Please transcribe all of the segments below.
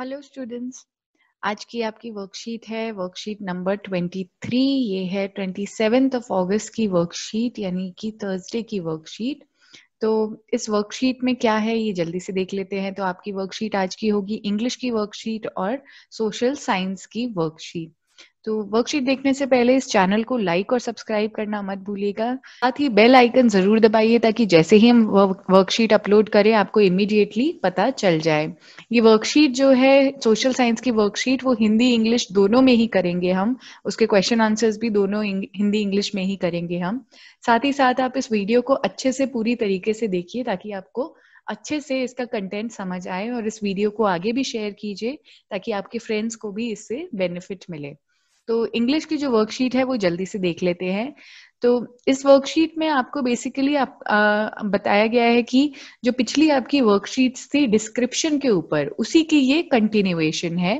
Hello students आज की आपकी वर्कशीट है वर्कशीट नंबर 23 ये है ट्वेंटी सेवेंथ ऑफ अगस्त की वर्कशीट यानी कि थर्सडे की वर्कशीट तो इस वर्कशीट में क्या है ये जल्दी से देख लेते हैं तो आपकी वर्कशीट आज की होगी इंग्लिश की वर्कशीट और सोशल साइंस की वर्कशीट तो वर्कशीट देखने से पहले इस चैनल को लाइक और सब्सक्राइब करना मत भूलिएगा साथ ही बेल आइकन जरूर दबाइए ताकि जैसे ही हम वर्कशीट अपलोड करें आपको इमीडिएटली पता चल जाए ये वर्कशीट जो है सोशल साइंस की वर्कशीट वो हिंदी इंग्लिश दोनों में ही करेंगे हम उसके क्वेश्चन आंसर्स भी दोनों हिंदी इंग्लिश में ही करेंगे हम साथ ही साथ आप इस वीडियो को अच्छे से पूरी तरीके से देखिए ताकि आपको अच्छे से इसका कंटेंट समझ आए और इस वीडियो को आगे भी शेयर कीजिए ताकि आपके फ्रेंड्स को भी इससे बेनिफिट मिले तो इंग्लिश की जो वर्कशीट है वो जल्दी से देख लेते हैं तो इस वर्कशीट में आपको बेसिकली आप आ, बताया गया है कि जो पिछली आपकी वर्कशीट थी डिस्क्रिप्शन के ऊपर उसी की ये कंटिन्यूएशन है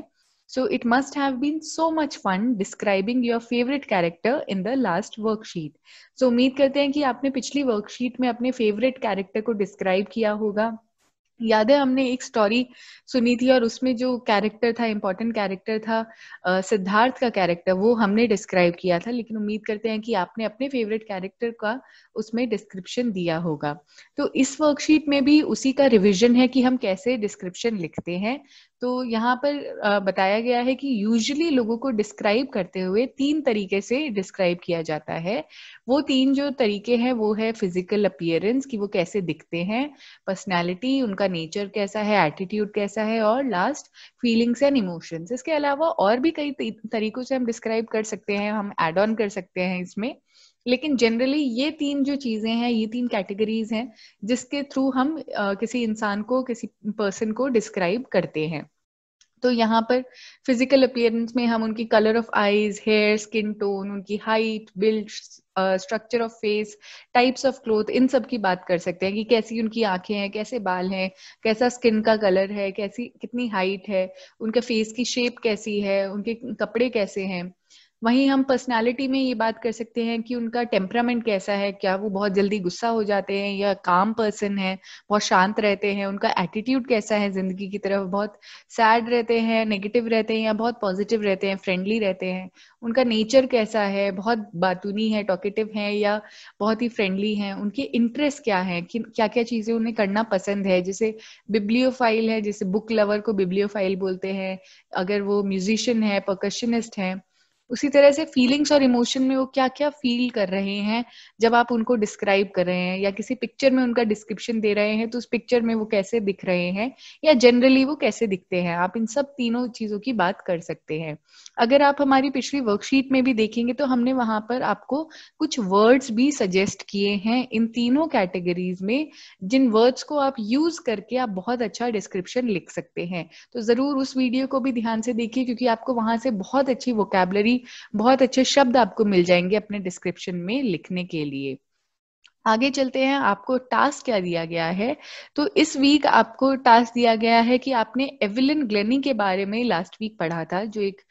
so it must have been so much fun describing your favourite character in the last worksheet so उम्मीद करते हैं कि आपने पिछली वर्कशीट में अपने फेवरेट कैरेक्टर को डिस्क्राइब किया होगा याद है हमने एक स्टोरी सुनी थी और उसमें जो कैरेक्टर था इम्पोर्टेंट कैरेक्टर था सिद्धार्थ का कैरेक्टर वो हमने डिस्क्राइब किया था लेकिन उम्मीद करते हैं कि आपने अपने फेवरेट कैरेक्टर का उसमें डिस्क्रिप्शन दिया होगा तो इस वर्कशीट में भी उसी का रिविजन है कि हम कैसे डिस्क्रिप्शन लिखते हैं तो यहाँ पर बताया गया है कि यूजुअली लोगों को डिस्क्राइब करते हुए तीन तरीके से डिस्क्राइब किया जाता है वो तीन जो तरीके हैं वो है फिजिकल अपियरेंस कि वो कैसे दिखते हैं पर्सनैलिटी उनका नेचर कैसा है एटीट्यूड कैसा है और लास्ट फीलिंग्स एंड इमोशंस इसके अलावा और भी कई तरीकों से हम डिस्क्राइब कर सकते हैं हम एड ऑन कर सकते हैं इसमें लेकिन जनरली ये तीन जो चीजें हैं ये तीन कैटेगरीज हैं जिसके थ्रू हम आ, किसी इंसान को किसी पर्सन को डिस्क्राइब करते हैं तो यहाँ पर फिजिकल अपियरेंस में हम उनकी colour of eyes hair skin tone उनकी height build structure of face types of cloth इन सब की बात कर सकते हैं कि कैसी उनकी आंखें हैं कैसे बाल हैं कैसा स्किन का कलर है कैसी कितनी हाइट है उनके फेस की शेप कैसी है उनके कपड़े कैसे हैं वहीं हम पर्सनालिटी में ये बात कर सकते हैं कि उनका टेम्परामेंट कैसा है क्या वो बहुत जल्दी गुस्सा हो जाते हैं या काम पर्सन है बहुत शांत रहते हैं उनका एटीट्यूड कैसा है जिंदगी की तरफ बहुत सैड रहते हैं नेगेटिव रहते हैं या बहुत पॉजिटिव रहते हैं फ्रेंडली रहते हैं उनका नेचर कैसा है बहुत बातूनी है टॉकेटिव है या बहुत ही फ्रेंडली है उनके इंटरेस्ट क्या है कि क्या क्या चीजें उन्हें करना पसंद है जैसे बिब्लियोफाइल है जैसे बुक लवर को बिब्लियोफाइल बोलते हैं अगर वो म्यूजिशियन है पर्कशनिस्ट है उसी तरह से फीलिंग्स और इमोशन में वो क्या क्या फील कर रहे हैं जब आप उनको डिस्क्राइब कर रहे हैं या किसी पिक्चर में उनका डिस्क्रिप्शन दे रहे हैं तो उस पिक्चर में वो कैसे दिख रहे हैं या जनरली वो कैसे दिखते हैं आप इन सब तीनों चीजों की बात कर सकते हैं अगर आप हमारी पिछली वर्कशीट में भी देखेंगे तो हमने वहां पर आपको कुछ वर्ड्स भी सजेस्ट किए हैं इन तीनों कैटेगरीज में जिन वर्ड्स को आप यूज करके आप बहुत अच्छा डिस्क्रिप्शन लिख सकते हैं तो जरूर उस वीडियो को भी ध्यान से देखिए क्योंकि आपको वहां से बहुत अच्छी वोकेबलरी भी बहुत अच्छे शब्द आपको मिल जाएंगे अपने डिस्क्रिप्शन में लिखने के लिए आगे चलते हैं आपको टास्क क्या दिया गया है तो इस वीक आपको टास्क दिया गया है कि आपने एविलिन ग्लेनी के बारे में लास्ट वीक पढ़ा था जो एक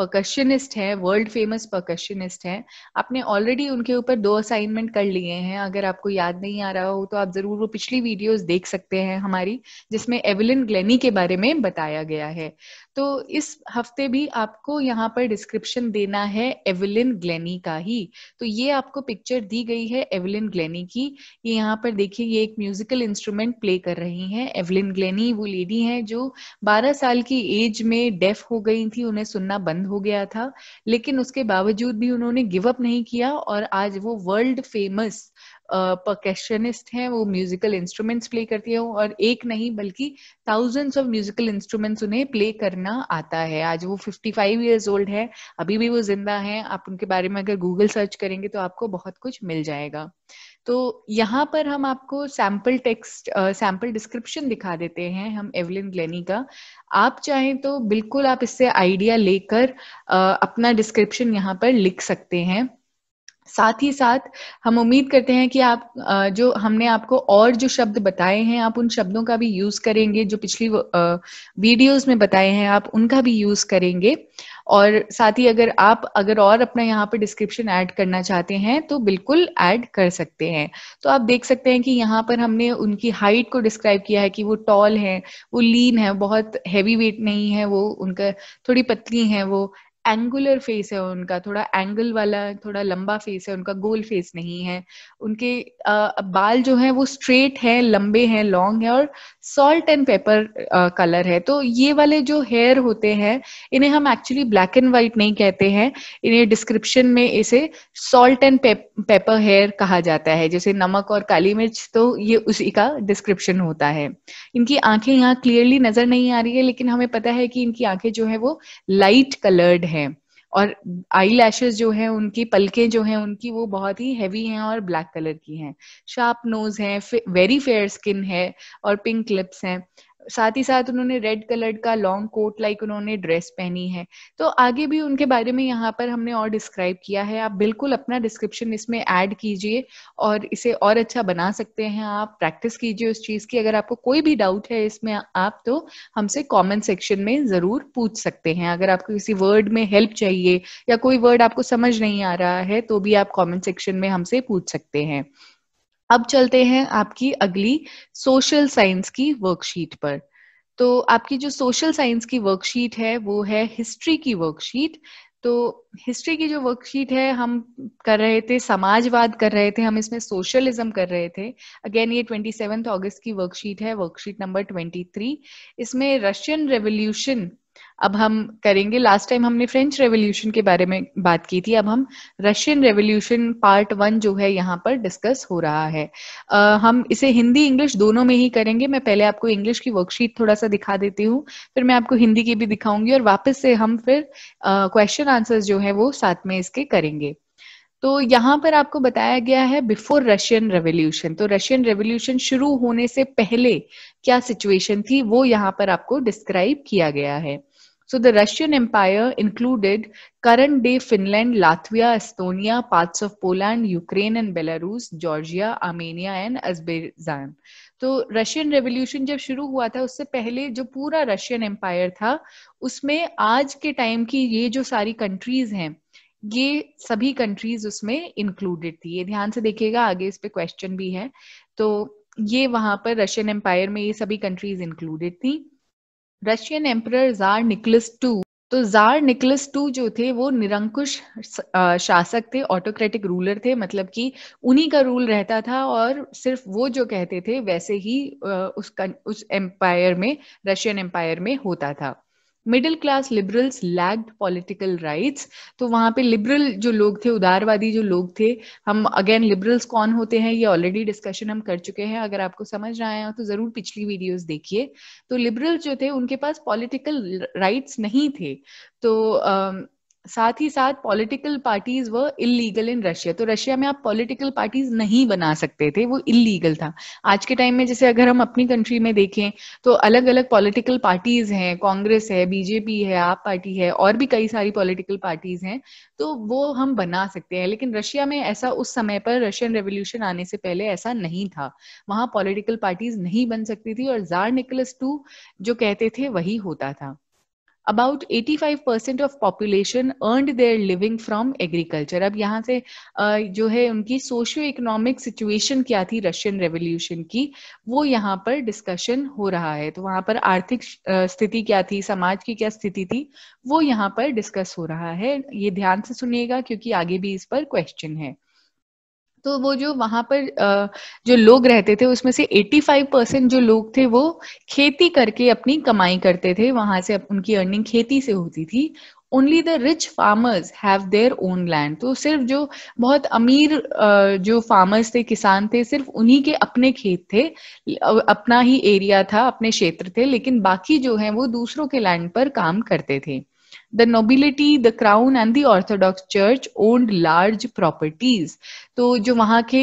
परकशनिस्ट है वर्ल्ड फेमस परकशनिस्ट है आपने ऑलरेडी उनके ऊपर दो असाइनमेंट कर लिए हैं अगर आपको याद नहीं आ रहा हो तो आप जरूर वो पिछली वीडियोज देख सकते हैं हमारी जिसमें एविलिन ग्लैनी के बारे में बताया गया है तो इस हफ्ते भी आपको यहाँ पर डिस्क्रिप्शन देना है एविलिन ग्लेनी का ही तो ये आपको पिक्चर दी गई है एविलिन ग्लेनी की ये यहाँ पर देखिए ये एक म्यूजिकल इंस्ट्रूमेंट प्ले कर रही हैं एविलिन ग्लेनी वो लेडी हैं जो 12 साल की एज में डेफ हो गई थी उन्हें सुनना बंद हो गया था लेकिन उसके बावजूद भी उन्होंने गिव अप नहीं किया और आज वो वर्ल्ड फेमस परकेशनिस्ट uh, हैं वो म्यूजिकल इंस्ट्रूमेंट्स प्ले करती है और एक नहीं बल्कि थाउजेंड्स ऑफ म्यूजिकल इंस्ट्रूमेंट्स उन्हें प्ले करना आता है आज वो 55 फाइव ईयर्स ओल्ड है अभी भी वो जिंदा हैं आप उनके बारे में अगर गूगल सर्च करेंगे तो आपको बहुत कुछ मिल जाएगा तो यहाँ पर हम आपको सैम्पल टेक्स्ट सैम्पल डिस्क्रिप्शन दिखा देते हैं हम एवलिन ग्लेनी का आप चाहें तो बिल्कुल आप इससे आइडिया लेकर uh, अपना डिस्क्रिप्शन यहाँ पर लिख सकते हैं साथ ही साथ हम उम्मीद करते हैं कि आप जो हमने आपको और जो शब्द बताए हैं आप उन शब्दों का भी यूज करेंगे जो पिछली वीडियोस में बताए हैं आप उनका भी यूज करेंगे और साथ ही अगर आप अगर और अपना यहाँ पर डिस्क्रिप्शन ऐड करना चाहते हैं तो बिल्कुल ऐड कर सकते हैं तो आप देख सकते हैं कि यहाँ पर हमने उनकी हाइट को डिस्क्राइब किया है कि वो टॉल है वो लीन है बहुत हैवी वेट नहीं है वो उनका थोड़ी पतली है वो एंगुलर फेस है उनका थोड़ा एंगल वाला थोड़ा लंबा फेस है उनका गोल फेस नहीं है उनके आ, बाल जो है वो स्ट्रेट है लंबे हैं लॉन्ग है और सॉल्ट एंड पेपर कलर है तो ये वाले जो हेयर होते हैं इन्हें हम एक्चुअली ब्लैक एंड व्हाइट नहीं कहते हैं इन्हें डिस्क्रिप्शन में इसे सॉल्ट एंड पेपर हेयर कहा जाता है जैसे नमक और काली मिर्च तो ये उसी का डिस्क्रिप्शन होता है इनकी आंखें यहाँ क्लियरली नजर नहीं आ रही है लेकिन हमें पता है कि इनकी आंखें जो है वो लाइट कलर्ड है और आई लैशेज जो है उनकी पलकें जो है उनकी वो बहुत ही हैवी हैं और ब्लैक कलर की हैं शार्प नोज है वेरी फेयर स्किन है और पिंक लिप्स हैं साथ ही साथ उन्होंने रेड कलर का लॉन्ग कोट लाइक उन्होंने ड्रेस पहनी है तो आगे भी उनके बारे में यहाँ पर हमने और डिस्क्राइब किया है आप बिल्कुल अपना डिस्क्रिप्शन इसमें ऐड कीजिए और इसे और अच्छा बना सकते हैं आप प्रैक्टिस कीजिए उस चीज़ की अगर आपको कोई भी डाउट है इसमें आप तो हमसे कॉमेंट सेक्शन में ज़रूर पूछ सकते हैं अगर आपको किसी वर्ड में हेल्प चाहिए या कोई वर्ड आपको समझ नहीं आ रहा है तो भी आप कॉमेंट सेक्शन में हमसे पूछ सकते हैं अब चलते हैं आपकी अगली सोशल साइंस की वर्कशीट पर तो आपकी जो सोशल साइंस की वर्कशीट है वो है हिस्ट्री की वर्कशीट तो हिस्ट्री की जो वर्कशीट है हम कर रहे थे समाजवाद कर रहे थे हम इसमें सोशलिज्म कर रहे थे अगेन ये ट्वेंटी सेवेंथ ऑगस्ट की वर्कशीट है वर्कशीट नंबर ट्वेंटी थ्री इसमें रशियन रेवोल्यूशन अब हम करेंगे लास्ट टाइम हमने फ्रेंच रेवोल्यूशन के बारे में बात की थी अब हम रशियन रेवोल्यूशन पार्ट वन जो है यहाँ पर डिस्कस हो रहा है uh, हम इसे हिंदी इंग्लिश दोनों में ही करेंगे मैं पहले आपको इंग्लिश की वर्कशीट थोड़ा सा दिखा देती हूँ फिर मैं आपको हिंदी की भी दिखाऊंगी और वापस से हम फिर क्वेश्चन uh, आंसर जो है वो साथ में इसके करेंगे तो यहाँ पर आपको बताया गया है बिफोर रशियन रेवोल्यूशन तो रशियन रेवोल्यूशन शुरू होने से पहले क्या सिचुएशन थी वो यहाँ पर आपको डिस्क्राइब किया गया है so the Russian empire included current day Finland Latvia Estonia parts of Poland Ukraine and Belarus Georgia Armenia and Azerbaijan तो रशियन रेवोल्यूशन जब शुरू हुआ था उससे पहले जो पूरा रशियन एम्पायर था उसमें आज के टाइम की ये जो सारी कंट्रीज हैं ये सभी कंट्रीज उसमें इंक्लूडेड थी ये ध्यान से देखिएगा आगे इस पे क्वेश्चन भी है तो ये वहां पर रशियन एम्पायर में ये सभी कंट्रीज इंक्लूडेड थी Russian emperor jar Nicholas two तो जार निकलस टू जो थे वो निरंकुश शासक थे ऑटोक्रेटिक रूलर थे मतलब कि उन्हीं का रूल रहता था और सिर्फ वो जो कहते थे वैसे ही उस उस एम्पायर में रशियन एम्पायर में होता था middle class liberals lacked political rights तो वहां पे लिबरल जो लोग थे उदारवादी जो लोग थे हम अगेन लिबरल्स कौन होते हैं ये ऑलरेडी डिस्कशन हम कर चुके हैं अगर आपको समझ रहे हो तो जरूर पिछली वीडियोस देखिए तो लिबरल जो थे उनके पास पॉलिटिकल राइट्स नहीं थे तो uh, साथ ही साथ political parties were illegal in Russia तो रशिया में आप पॉलिटिकल पार्टीज नहीं बना सकते थे वो इलीगल था आज के टाइम में जैसे अगर हम अपनी कंट्री में देखें तो अलग अलग पॉलिटिकल पार्टीज हैं कांग्रेस है बीजेपी है आप पार्टी है और भी कई सारी पॉलिटिकल पार्टीज हैं तो वो हम बना सकते हैं लेकिन रशिया में ऐसा उस समय पर रशियन रेवोल्यूशन आने से पहले ऐसा नहीं था वहां पॉलिटिकल पार्टीज नहीं बन सकती थी और जार निकलस टू जो कहते थे वही होता था five 85% of population earned their living from agriculture अब यहाँ से जो है उनकी सोशियो इकोनॉमिक सिचुएशन क्या थी रशियन रेवोल्यूशन की वो यहाँ पर डिस्कशन हो रहा है तो वहां पर आर्थिक स्थिति क्या थी समाज की क्या स्थिति थी वो यहाँ पर डिस्कस हो रहा है ये ध्यान से सुनिएगा क्योंकि आगे भी इस पर क्वेश्चन है तो वो जो वहां पर जो लोग रहते थे उसमें से 85 परसेंट जो लोग थे वो खेती करके अपनी कमाई करते थे वहां से उनकी अर्निंग खेती से होती थी only the rich farmers have their own land तो सिर्फ जो बहुत अमीर जो फार्मर्स थे किसान थे सिर्फ उन्हीं के अपने खेत थे अपना ही एरिया था अपने क्षेत्र थे लेकिन बाकी जो है वो दूसरों के लैंड पर काम करते थे the nobility the crown and the orthodox church owned large properties तो जो वहां के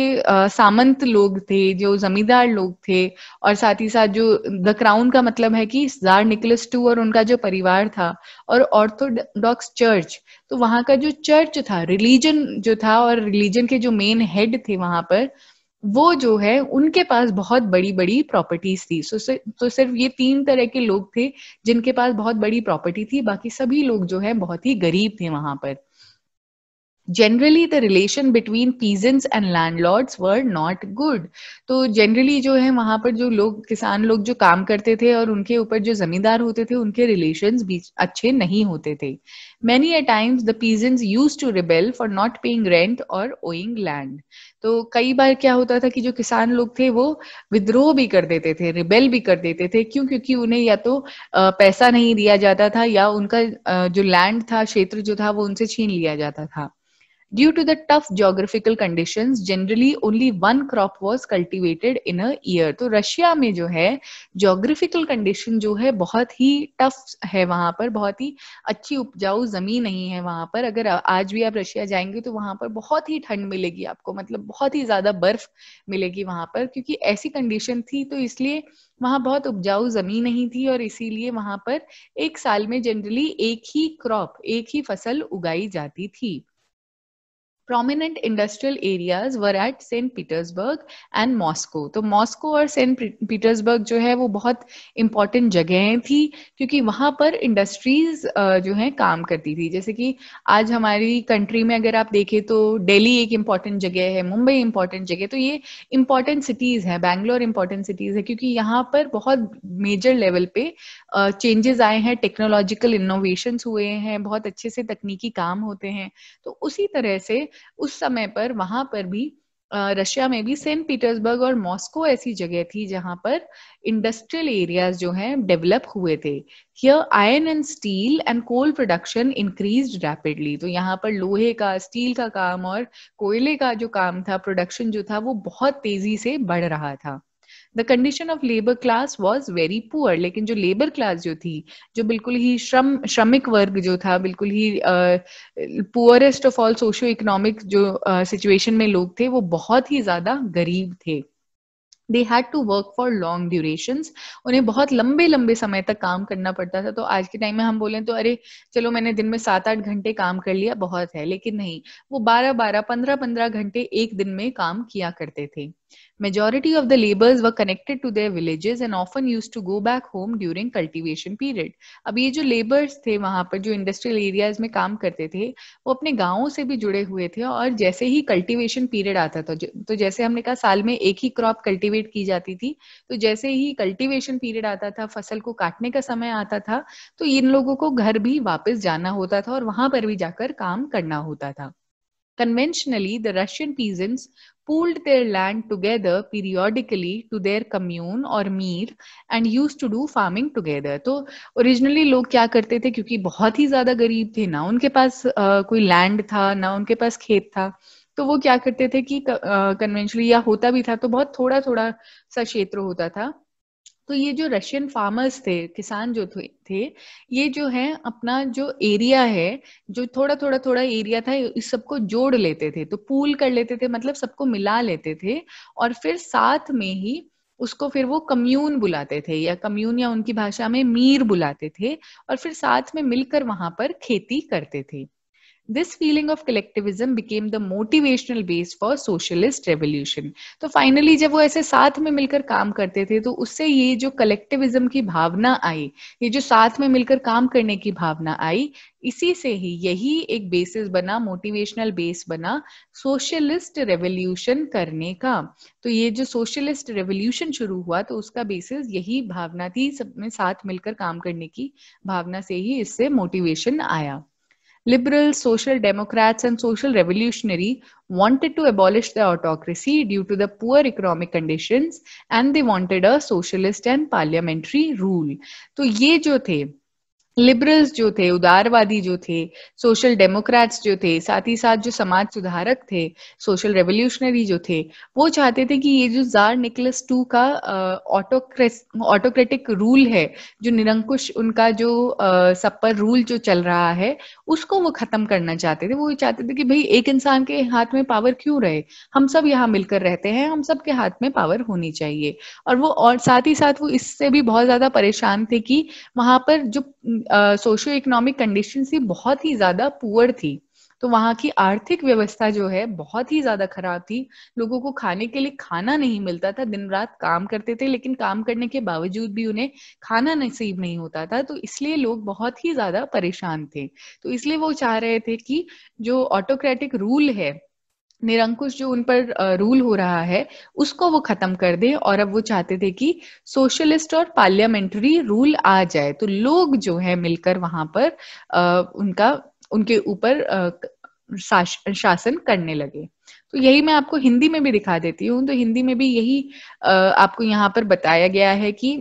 सामंत लोग थे जो जमींदार लोग थे और साथ ही साथ जो द क्राउन का मतलब है कि जार निकलस टू और उनका जो परिवार था और ऑर्थोडॉक्स चर्च तो वहां का जो चर्च था रिलीजन जो था और रिलीजन के जो मेन हेड थे वहां पर वो जो है उनके पास बहुत बड़ी बड़ी प्रॉपर्टीज थी सो so, तो सिर्फ ये तीन तरह के लोग थे जिनके पास बहुत बड़ी प्रॉपर्टी थी बाकी सभी लोग जो है बहुत ही गरीब थे वहां पर generally the relation between peasants and landlords were not good तो generally जो है वहां पर जो लोग किसान लोग जो काम करते थे और उनके ऊपर जो जमींदार होते थे उनके relations भी अच्छे नहीं होते थे many a times the peasants used to rebel for not paying rent or owing land तो कई बार क्या होता था कि जो किसान लोग थे वो विद्रोह भी कर देते थे रिबेल भी कर देते थे क्यों क्योंकि उन्हें या तो पैसा नहीं दिया जाता था या उनका जो लैंड था क्षेत्र जो था वो उनसे छीन लिया जाता था Due to the tough geographical conditions, generally only one crop was cultivated in a year. तो रशिया में जो है geographical condition जो है बहुत ही tough है वहां पर बहुत ही अच्छी उपजाऊ जमीन नहीं है वहां पर अगर आज भी आप रशिया जाएंगे तो वहां पर बहुत ही ठंड मिलेगी आपको मतलब बहुत ही ज्यादा बर्फ मिलेगी वहां पर क्योंकि ऐसी कंडीशन थी तो इसलिए वहां बहुत उपजाऊ जमीन नहीं थी और इसीलिए वहां पर एक साल में जनरली एक ही क्रॉप एक ही फसल उगाई जाती थी prominent industrial areas were at Saint Petersburg and Moscow तो मॉस्को और सेंट पीटर्सबर्ग जो है वो बहुत इंपॉर्टेंट जगहें थी क्योंकि वहां पर इंडस्ट्रीज जो है काम करती थी जैसे कि आज हमारी कंट्री में अगर आप देखें तो डेली एक इम्पॉर्टेंट जगह है मुंबई इम्पॉर्टेंट जगह तो ये इम्पॉर्टेंट सिटीज हैं बैंगलोर इम्पॉर्टेंट सिटीज है क्योंकि यहाँ पर बहुत मेजर लेवल पे चेंजेस आए हैं टेक्नोलॉजिकल इनोवेशन हुए हैं बहुत अच्छे से तकनीकी काम होते हैं तो उसी तरह से उस समय पर वहां पर भी रशिया में भी सेंट पीटर्सबर्ग और मॉस्को ऐसी जगह थी जहां पर इंडस्ट्रियल एरियाज जो हैं डेवलप हुए थे here iron and steel and coal production increase rapidly तो यहाँ पर लोहे का स्टील का काम और कोयले का जो काम था प्रोडक्शन जो था वो बहुत तेजी से बढ़ रहा था the condition of labour class was very poor लेकिन जो लेबर क्लास जो थी जो बिल्कुल ही श्रम श्रमिक वर्ग जो था बिल्कुल ही poorest of all socio economic जो सिचुएशन uh, में लोग थे वो बहुत ही ज्यादा गरीब थे they had to work for long duration उन्हें बहुत लंबे लंबे समय तक काम करना पड़ता था तो आज के टाइम में हम बोले तो अरे चलो मैंने दिन में सात आठ घंटे काम कर लिया बहुत है लेकिन नहीं वो बारह बारह पंद्रह पंद्रह घंटे एक दिन में काम किया करते थे Majority of the laborers were connected to their villages and often used to go back home during cultivation period. अब ये जो laborers थे वहाँ पर जो industrial areas में काम करते थे वो अपने गाँवों से भी जुड़े हुए थे और जैसे ही cultivation period आता था तो जैसे हमने कहा साल में एक ही crop cultivate की जाती थी तो जैसे ही cultivation period आता था फसल को काटने का समय आता था तो इन लोगों को घर भी वापस जाना होता था और वहां पर भी जाकर काम करना होता था Conventionally, the Russian peasants pooled their land together periodically to their commune or mir and used to do farming together. to originally log kya karte the kyunki bahut hi zyada gareeb the na unke paas uh, koi land tha na unke paas khet tha तो वो क्या करते थे कि conventionally uh, या होता भी था तो बहुत थोड़ा थोड़ा सा क्षेत्र होता था तो ये जो रशियन फार्मर्स थे किसान जो थे ये जो है अपना जो एरिया है जो थोड़ा थोड़ा थोड़ा एरिया था इस सबको जोड़ लेते थे तो पूल कर लेते थे मतलब सबको मिला लेते थे और फिर साथ में ही उसको फिर वो कम्यून बुलाते थे या कम्यून या उनकी भाषा में मीर बुलाते थे और फिर साथ में मिलकर वहां पर खेती करते थे this feeling of collectivism became the motivational base for socialist revolution तो finally जब वो ऐसे साथ में मिलकर काम करते थे तो उससे ये जो collectivism की भावना आई ये जो साथ में मिलकर काम करने की भावना आई इसी से ही यही एक बेसिस बना मोटिवेशनल बेस बना सोशलिस्ट रेवोल्यूशन करने का तो ये जो सोशलिस्ट रेवोल्यूशन शुरू हुआ तो उसका बेसिस यही भावना थी सब में साथ मिलकर काम करने की भावना से ही इससे मोटिवेशन आया liberals, social democrats, and social revolutionary wanted to abolish the autocracy due to the poor economic conditions and they wanted a socialist and parliamentary rule. तो ye jo the लिबरल्स जो थे उदारवादी जो थे सोशल डेमोक्रेट्स जो थे साथ ही साथ जो समाज सुधारक थे सोशल रेवोल्यूशनरी जो थे वो चाहते थे कि ये जो जार निकलस टू का ऑटोक्रेस ऑटोक्रेटिक रूल है जो निरंकुश उनका जो सप्पर रूल जो चल रहा है उसको वो खत्म करना चाहते थे वो चाहते थे कि भाई एक इंसान के हाथ में पावर क्यों रहे हम सब यहाँ मिलकर रहते हैं हम सब के हाथ में पावर होनी चाहिए और वो और साथ ही साथ वो इससे भी बहुत ज्यादा परेशान थे कि वहां पर जो सोशो इकोनॉमिक कंडीशन थी बहुत ही ज्यादा पुअर थी तो वहां की आर्थिक व्यवस्था जो है बहुत ही ज्यादा खराब थी लोगों को खाने के लिए खाना नहीं मिलता था दिन रात काम करते थे लेकिन काम करने के बावजूद भी उन्हें खाना नसीब नहीं होता था तो इसलिए लोग बहुत ही ज्यादा परेशान थे तो इसलिए वो चाह रहे थे कि जो ऑटोक्रेटिक रूल है निरंकुश जो उन पर रूल हो रहा है उसको वो खत्म कर दे और अब वो चाहते थे कि सोशलिस्ट और पार्लियामेंट्री रूल आ जाए तो लोग जो है मिलकर वहां पर आ, उनका उनके ऊपर शासन करने लगे तो यही मैं आपको हिंदी में भी दिखा देती हूँ तो हिंदी में भी यही आपको यहाँ पर बताया गया है कि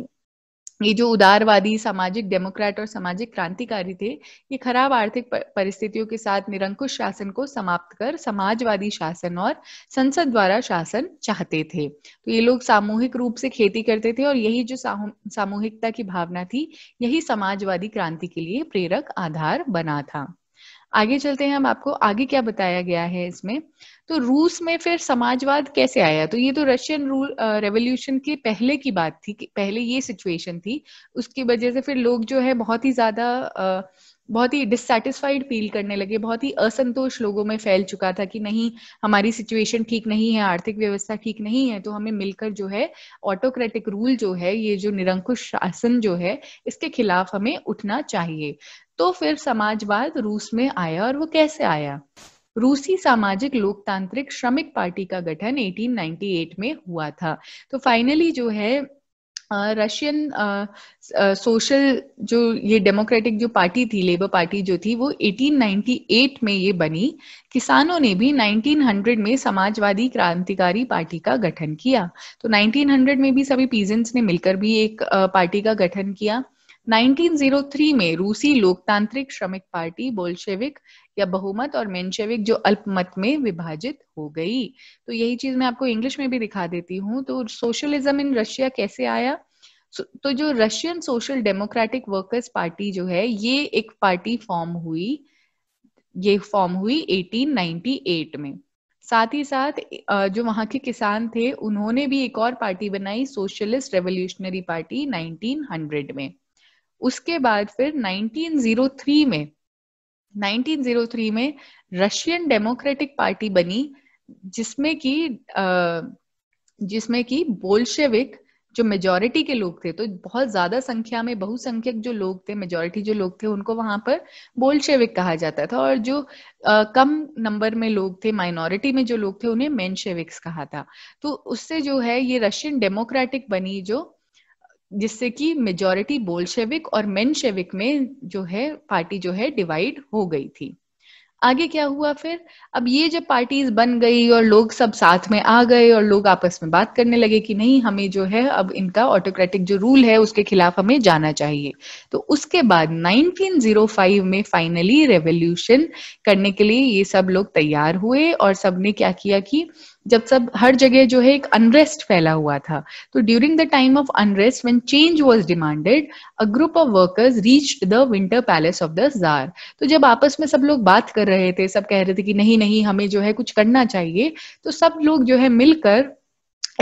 ये जो उदारवादी सामाजिक डेमोक्रेट और सामाजिक क्रांतिकारी थे ये खराब आर्थिक परिस्थितियों के साथ निरंकुश शासन को समाप्त कर समाजवादी शासन और संसद द्वारा शासन चाहते थे तो ये लोग सामूहिक रूप से खेती करते थे और यही जो सामूहिकता की भावना थी यही समाजवादी क्रांति के लिए प्रेरक आधार बना था आगे चलते हैं हम आपको आगे क्या बताया गया है इसमें तो रूस में फिर समाजवाद कैसे आया तो ये तो रशियन रूल रेवोल्यूशन के पहले की बात थी कि पहले ये सिचुएशन थी उसकी वजह से फिर लोग जो है बहुत ही ज्यादा बहुत ही डिससेटिस्फाइड फील करने लगे बहुत ही असंतोष लोगों में फैल चुका था कि नहीं हमारी सिचुएशन ठीक नहीं है आर्थिक व्यवस्था ठीक नहीं है तो हमें मिलकर जो है ऑटोक्रेटिक रूल जो है ये जो निरंकुश शासन जो है इसके खिलाफ हमें उठना चाहिए तो फिर समाजवाद रूस में आया और वो कैसे आया रूसी सामाजिक लोकतांत्रिक श्रमिक पार्टी का गठन 1898 में हुआ था तो फाइनली जो है रशियन सोशल जो ये डेमोक्रेटिक जो पार्टी थी लेबर पार्टी जो थी वो 1898 में ये बनी किसानों ने भी 1900 में समाजवादी क्रांतिकारी पार्टी का गठन किया तो 1900 में भी सभी पीजेंट्स ने मिलकर भी एक पार्टी का गठन किया 1903 में रूसी लोकतांत्रिक श्रमिक पार्टी बोल्शेविक या बहुमत और मेंशेविक जो अल्पमत में विभाजित हो गई तो यही चीज मैं आपको इंग्लिश में भी दिखा देती हूँ तो सोशलिज्म इन रशिया कैसे आया तो जो Russian social democratic workers party जो है ये एक पार्टी फॉर्म हुई ये फॉर्म हुई 1898 में साथ ही साथ जो वहां के किसान थे उन्होंने भी एक और पार्टी बनाई सोशलिस्ट रेवोल्यूशनरी पार्टी 1900 में उसके बाद फिर 1903 में 1903 में रशियन डेमोक्रेटिक पार्टी बनी जिसमें कि जिसमें कि बोल्शेविक जो मेजोरिटी के लोग थे तो बहुत ज्यादा संख्या में बहुसंख्यक जो लोग थे मेजोरिटी जो लोग थे उनको वहां पर बोल्शेविक कहा जाता था और जो आ, कम नंबर में लोग थे माइनॉरिटी में जो लोग थे उन्हें मेनशेविक्स कहा था तो उससे जो है ये रशियन डेमोक्रेटिक बनी जो जिससे कि मेजोरिटी बोलशेविक और शेविक में जो है पार्टी जो है डिवाइड हो गई थी आगे क्या हुआ फिर अब ये जब पार्टीज बन गई और लोग सब साथ में आ गए और लोग आपस में बात करने लगे कि नहीं हमें जो है अब इनका ऑटोक्रेटिक जो रूल है उसके खिलाफ हमें जाना चाहिए तो उसके बाद 1905 में फाइनली रेवोल्यूशन करने के लिए ये सब लोग तैयार हुए और सबने क्या किया कि जब सब हर जगह जो है एक अनरेस्ट फैला हुआ था तो during the time of unrest when change was demanded a group of workers reached the Winter Palace of the tsar तो जब आपस में सब लोग बात कर रहे थे सब कह रहे थे कि नहीं नहीं हमें जो है कुछ करना चाहिए तो सब लोग जो है मिलकर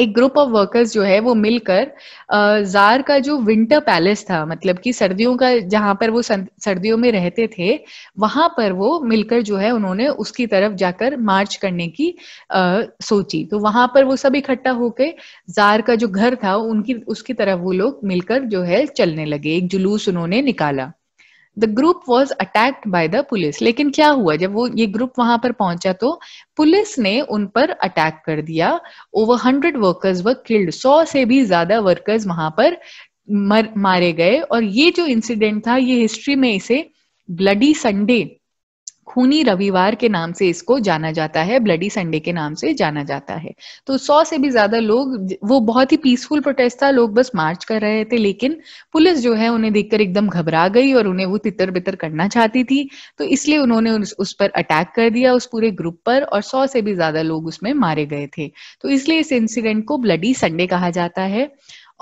एक ग्रुप ऑफ वर्कर्स जो है वो मिलकर जार का जो विंटर पैलेस था मतलब कि सर्दियों का जहां पर वो सर्दियों में रहते थे वहां पर वो मिलकर जो है उन्होंने उसकी तरफ जाकर मार्च करने की आ, सोची तो वहां पर वो सब इकट्ठा होकर जार का जो घर था उनकी उसकी तरफ वो लोग मिलकर जो है चलने लगे एक जुलूस उन्होंने निकाला the group was attacked by the police लेकिन क्या हुआ जब वो ये ग्रुप वहां पर पहुंचा तो पुलिस ने उन पर अटैक कर दिया over hundred workers were killed सौ से भी ज्यादा वर्कर्स वहां पर मर, मारे गए और ये जो इंसिडेंट था ये हिस्ट्री में इसे ब्लडी संडे खूनी रविवार के नाम से इसको जाना जाता है ब्लडी संडे के नाम से जाना जाता है तो सौ से भी ज्यादा लोग वो बहुत ही पीसफुल प्रोटेस्ट था लोग बस मार्च कर रहे थे लेकिन पुलिस जो है उन्हें देखकर एकदम घबरा गई और उन्हें वो तितर बितर करना चाहती थी तो इसलिए उन्होंने उस, उस पर अटैक कर दिया उस पूरे ग्रुप पर और सौ से भी ज्यादा लोग उसमें मारे गए थे तो इसलिए इस इंसिडेंट को ब्लडी संडे कहा जाता है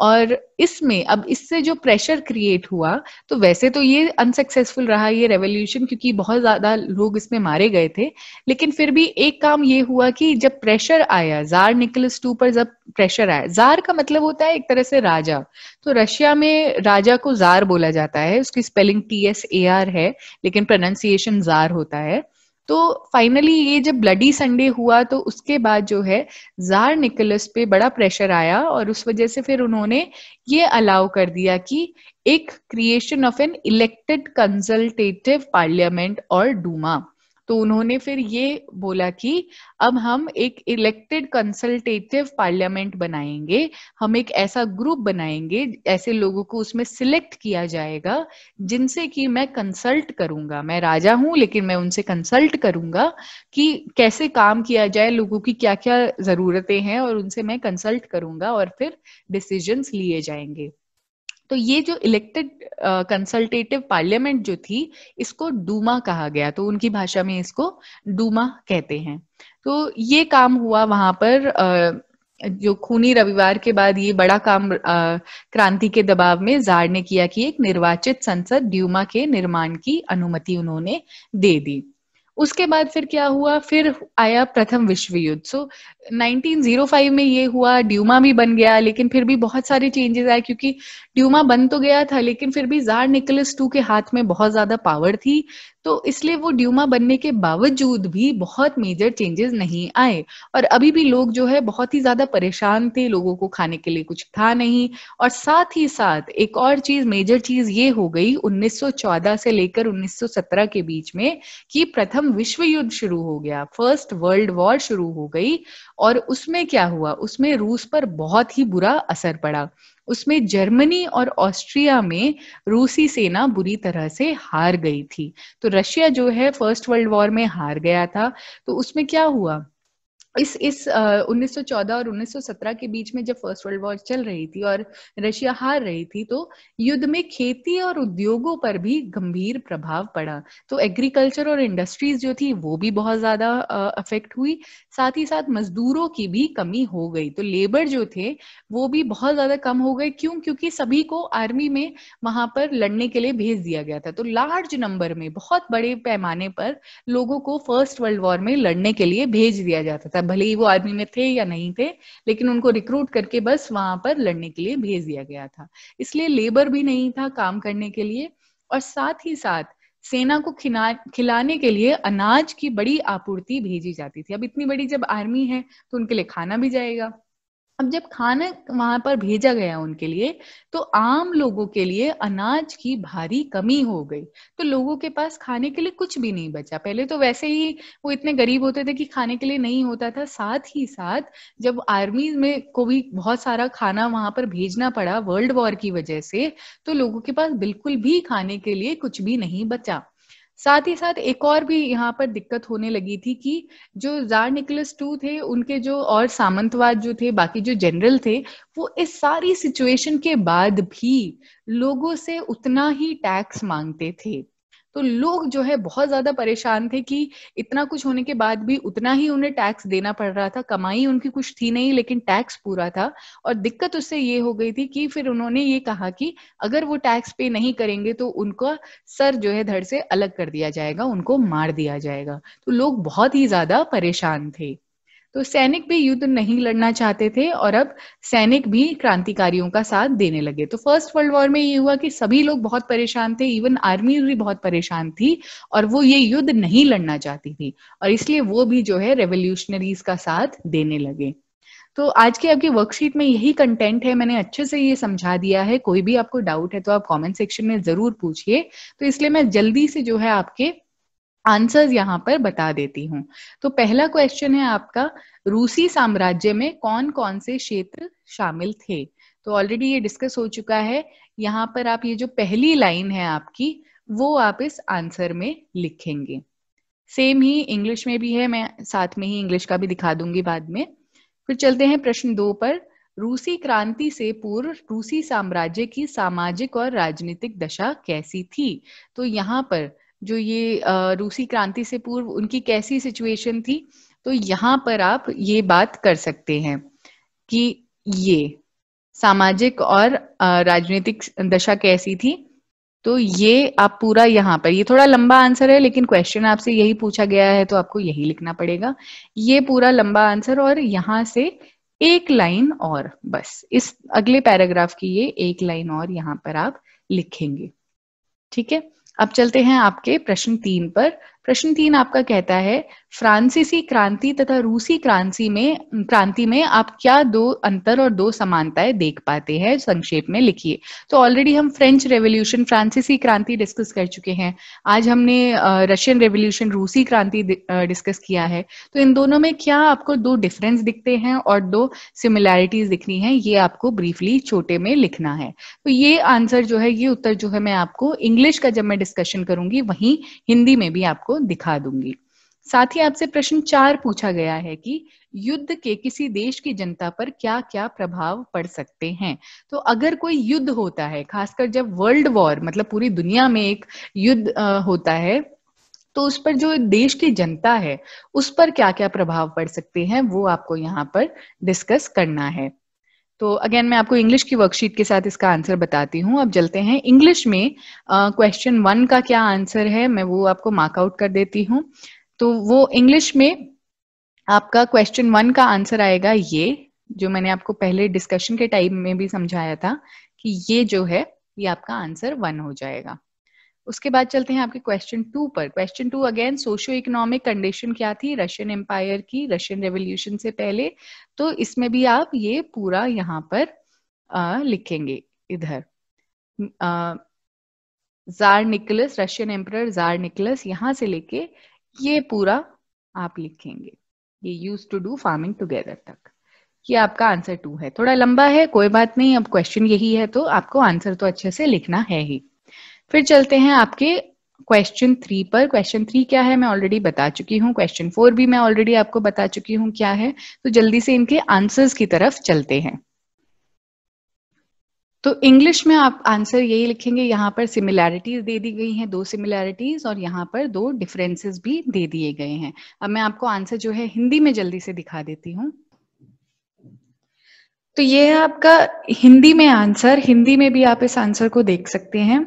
और इसमें अब इससे जो प्रेशर क्रिएट हुआ तो वैसे तो ये अनसक्सेसफुल रहा ये रेवोल्यूशन क्योंकि बहुत ज्यादा लोग इसमें मारे गए थे लेकिन फिर भी एक काम ये हुआ कि जब प्रेशर आया जार निकलस टू पर जब प्रेशर आया जार का मतलब होता है एक तरह से राजा तो रशिया में राजा को जार बोला जाता है उसकी spelling T S A R है लेकिन प्रोनाउंसिएशन जार होता है तो फाइनली ये जब ब्लडी संडे हुआ तो उसके बाद जो है जार निकोलस पे बड़ा प्रेशर आया और उस वजह से फिर उन्होंने ये अलाउ कर दिया कि एक creation of an elected consultative parliament और डूमा तो उन्होंने फिर ये बोला कि अब हम एक इलेक्टेड कंसल्टेटिव पार्लियामेंट बनाएंगे हम एक ऐसा ग्रुप बनाएंगे ऐसे लोगों को उसमें सिलेक्ट किया जाएगा जिनसे कि मैं कंसल्ट करूंगा मैं राजा हूं लेकिन मैं उनसे कंसल्ट करूंगा कि कैसे काम किया जाए लोगों की क्या क्या जरूरतें हैं और उनसे मैं कंसल्ट करूंगा और फिर डिसीजन लिए जाएंगे तो ये जो इलेक्टेड कंसल्टेटिव पार्लियामेंट जो थी इसको डूमा कहा गया तो उनकी भाषा में इसको डूमा कहते हैं तो ये काम हुआ वहां पर uh, जो खूनी रविवार के बाद ये बड़ा काम uh, क्रांति के दबाव में जार ने किया कि एक निर्वाचित संसद ड्यूमा के निर्माण की अनुमति उन्होंने दे दी उसके बाद फिर क्या हुआ फिर आया प्रथम विश्व युद्ध सो 1905 में ये हुआ ड्यूमा भी बन गया लेकिन फिर भी बहुत सारे चेंजेस आए क्योंकि ड्यूमा बन तो गया था लेकिन फिर भी जार निकोलस टू के हाथ में बहुत ज्यादा पावर थी तो इसलिए वो ड्यूमा बनने के बावजूद भी बहुत मेजर चेंजेस नहीं आए और अभी भी लोग जो है बहुत ही ज्यादा परेशान थे लोगों को खाने के लिए कुछ था नहीं और साथ ही साथ एक और चीज मेजर चीज ये हो गई 1914 से लेकर 1917 के बीच में कि प्रथम विश्व युद्ध शुरू हो गया फर्स्ट वर्ल्ड वॉर शुरू हो गई और उसमें क्या हुआ उसमें रूस पर बहुत ही बुरा असर पड़ा उसमें जर्मनी और ऑस्ट्रिया में रूसी सेना बुरी तरह से हार गई थी तो रशिया जो है फर्स्ट वर्ल्ड वॉर में हार गया था तो उसमें क्या हुआ इस इस uh, 1914 और 1917 के बीच में जब फर्स्ट वर्ल्ड वॉर चल रही थी और रशिया हार रही थी तो युद्ध में खेती और उद्योगों पर भी गंभीर प्रभाव पड़ा तो एग्रीकल्चर और इंडस्ट्रीज जो थी वो भी बहुत ज्यादा अफेक्ट हुई साथ ही साथ मजदूरों की भी कमी हो गई तो लेबर जो थे वो भी बहुत ज्यादा कम हो गए क्यों क्योंकि सभी को आर्मी में वहां पर लड़ने के लिए भेज दिया गया था तो लार्ज नंबर में बहुत बड़े पैमाने पर लोगों को फर्स्ट वर्ल्ड वॉर में लड़ने के लिए भेज दिया जाता था मतलब भले ही वो आर्मी में थे या नहीं थे लेकिन उनको रिक्रूट करके बस वहां पर लड़ने के लिए भेज दिया गया था इसलिए लेबर भी नहीं था काम करने के लिए और साथ ही साथ सेना को खिला खिलाने के लिए अनाज की बड़ी आपूर्ति भेजी जाती थी अब इतनी बड़ी जब आर्मी है तो उनके लिए खाना भी जाएगा अब जब खाना वहां पर भेजा गया उनके लिए तो आम लोगों के लिए अनाज की भारी कमी हो गई तो लोगों के पास खाने के लिए कुछ भी नहीं बचा पहले तो वैसे ही वो इतने गरीब होते थे कि खाने के लिए नहीं होता था साथ ही साथ जब आर्मी में को भी बहुत सारा खाना वहां पर भेजना पड़ा वर्ल्ड वॉर की वजह से तो लोगों के पास बिल्कुल भी खाने के लिए कुछ भी नहीं बचा साथ ही साथ एक और भी यहाँ पर दिक्कत होने लगी थी कि जो जार निकलस टू थे उनके जो और सामंतवाद जो थे बाकी जो जनरल थे वो इस सारी सिचुएशन के बाद भी लोगों से उतना ही टैक्स मांगते थे तो लोग जो है बहुत ज्यादा परेशान थे कि इतना कुछ होने के बाद भी उतना ही उन्हें टैक्स देना पड़ रहा था कमाई उनकी कुछ थी नहीं लेकिन टैक्स पूरा था और दिक्कत उससे ये हो गई थी कि फिर उन्होंने ये कहा कि अगर वो टैक्स पे नहीं करेंगे तो उनका सर जो है धड़ से अलग कर दिया जाएगा उनको मार दिया जाएगा तो लोग बहुत ही ज्यादा परेशान थे तो सैनिक भी युद्ध नहीं लड़ना चाहते थे और अब सैनिक भी क्रांतिकारियों का साथ देने लगे तो फर्स्ट वर्ल्ड वॉर में ये हुआ कि सभी लोग बहुत परेशान थे इवन आर्मी भी बहुत परेशान थी और वो ये युद्ध नहीं लड़ना चाहती थी और इसलिए वो भी जो है रेवोल्यूशनरीज का साथ देने लगे तो आज की आपकी वर्कशीट में यही कंटेंट है मैंने अच्छे से ये समझा दिया है कोई भी आपको डाउट है तो आप कमेंट सेक्शन में जरूर पूछिए तो इसलिए मैं जल्दी से जो है आपके आंसर्स यहाँ पर बता देती हूँ तो पहला क्वेश्चन है आपका रूसी साम्राज्य में कौन कौन से क्षेत्र शामिल थे तो ऑलरेडी ये डिस्कस हो चुका है यहाँ पर आप ये जो पहली लाइन है आपकी वो आप इस आंसर में लिखेंगे सेम ही इंग्लिश में भी है मैं साथ में ही इंग्लिश का भी दिखा दूंगी बाद में फिर चलते हैं प्रश्न दो पर रूसी क्रांति से पूर्व रूसी साम्राज्य की सामाजिक और राजनीतिक दशा कैसी थी तो यहाँ पर जो ये रूसी क्रांति से पूर्व उनकी कैसी सिचुएशन थी तो यहाँ पर आप ये बात कर सकते हैं कि ये सामाजिक और राजनीतिक दशा कैसी थी तो ये आप पूरा यहाँ पर ये थोड़ा लंबा आंसर है लेकिन क्वेश्चन आपसे यही पूछा गया है तो आपको यही लिखना पड़ेगा ये पूरा लंबा आंसर और यहाँ से एक लाइन और बस इस अगले पैराग्राफ की ये एक लाइन और यहाँ पर आप लिखेंगे ठीक है अब चलते हैं आपके प्रश्न तीन पर प्रश्न तीन आपका कहता है फ्रांसीसी क्रांति तथा रूसी क्रांति में क्रांति में आप क्या दो अंतर और दो समानताएं देख पाते हैं संक्षेप में लिखिए तो ऑलरेडी हम फ्रेंच रेवोल्यूशन फ्रांसीसी क्रांति डिस्कस कर चुके हैं आज हमने रशियन रेवोल्यूशन रूसी क्रांति डिस्कस किया है तो इन दोनों में क्या आपको दो डिफरेंस दिखते हैं और दो सिमिलैरिटीज दिखनी है ये आपको ब्रीफली छोटे में लिखना है तो ये आंसर जो है ये उत्तर जो है मैं आपको इंग्लिश का जब मैं डिस्कशन करूंगी वहीं हिंदी में भी आपको आपको दिखा दूंगी साथ ही आपसे प्रश्न चार पूछा गया है कि युद्ध के किसी देश की जनता पर क्या क्या प्रभाव पड़ सकते हैं तो अगर कोई युद्ध होता है खासकर जब वर्ल्ड वॉर मतलब पूरी दुनिया में एक युद्ध होता है तो उस पर जो देश की जनता है उस पर क्या क्या प्रभाव पड़ सकते हैं वो आपको यहाँ पर डिस्कस करना है तो अगेन मैं आपको इंग्लिश की वर्कशीट के साथ इसका आंसर बताती हूँ अब चलते हैं इंग्लिश में क्वेश्चन uh, वन का क्या आंसर है मैं वो आपको मार्कआउट कर देती हूँ तो वो इंग्लिश में आपका क्वेश्चन वन का आंसर आएगा ये जो मैंने आपको पहले डिस्कशन के टाइम में भी समझाया था कि ये जो है ये आपका आंसर वन हो जाएगा उसके बाद चलते हैं आपके क्वेश्चन टू पर question two again socio economic condition क्या थी रशियन एम्पायर की रशियन रेवोल्यूशन से पहले तो इसमें भी आप ये पूरा यहाँ पर आ, लिखेंगे इधर tsar Nicholas Russian emperor jar Nicholas यहां से लेके ये पूरा आप लिखेंगे ये used to do farming together तक ये आपका आंसर टू है थोड़ा लंबा है कोई बात नहीं अब क्वेश्चन यही है तो आपको आंसर तो अच्छे से लिखना है ही फिर चलते हैं आपके क्वेश्चन थ्री पर क्वेश्चन थ्री क्या है मैं ऑलरेडी बता चुकी हूँ क्वेश्चन फोर भी मैं ऑलरेडी आपको बता चुकी हूँ क्या है तो जल्दी से इनके आंसर्स की तरफ चलते हैं तो इंग्लिश में आप आंसर यही लिखेंगे यहाँ पर सिमिलैरिटीज दे दी गई हैं दो सिमिलैरिटीज और यहाँ पर दो डिफरेंसेस भी दे दिए गए हैं अब मैं आपको आंसर जो है हिंदी में जल्दी से दिखा देती हूँ तो ये है आपका हिंदी में आंसर हिंदी में भी आप इस आंसर को देख सकते हैं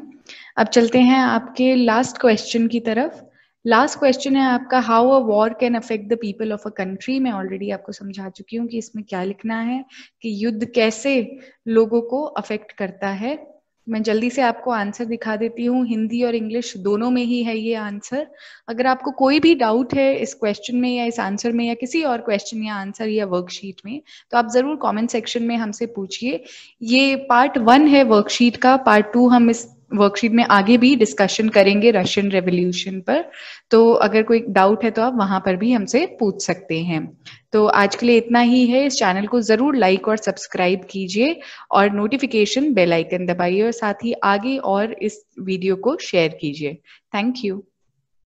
अब चलते हैं आपके लास्ट क्वेश्चन की तरफ लास्ट क्वेश्चन है आपका how a war can affect the people of a country मैं ऑलरेडी आपको समझा चुकी हूँ कि इसमें क्या लिखना है कि युद्ध कैसे लोगों को अफेक्ट करता है मैं जल्दी से आपको आंसर दिखा देती हूँ हिंदी और इंग्लिश दोनों में ही है ये आंसर अगर आपको कोई भी डाउट है इस क्वेश्चन में या इस आंसर में या किसी और क्वेश्चन या आंसर या वर्कशीट में तो आप ज़रूर कमेंट सेक्शन में हमसे पूछिए ये पार्ट वन है वर्कशीट का पार्ट टू हम इस वर्कशीट में आगे भी डिस्कशन करेंगे रशियन रेवोल्यूशन पर तो अगर कोई डाउट है तो आप वहां पर भी हमसे पूछ सकते हैं तो आज के लिए इतना ही है इस चैनल को जरूर लाइक और सब्सक्राइब कीजिए और नोटिफिकेशन बेल आइकन दबाइए और साथ ही आगे और इस वीडियो को शेयर कीजिए थैंक यू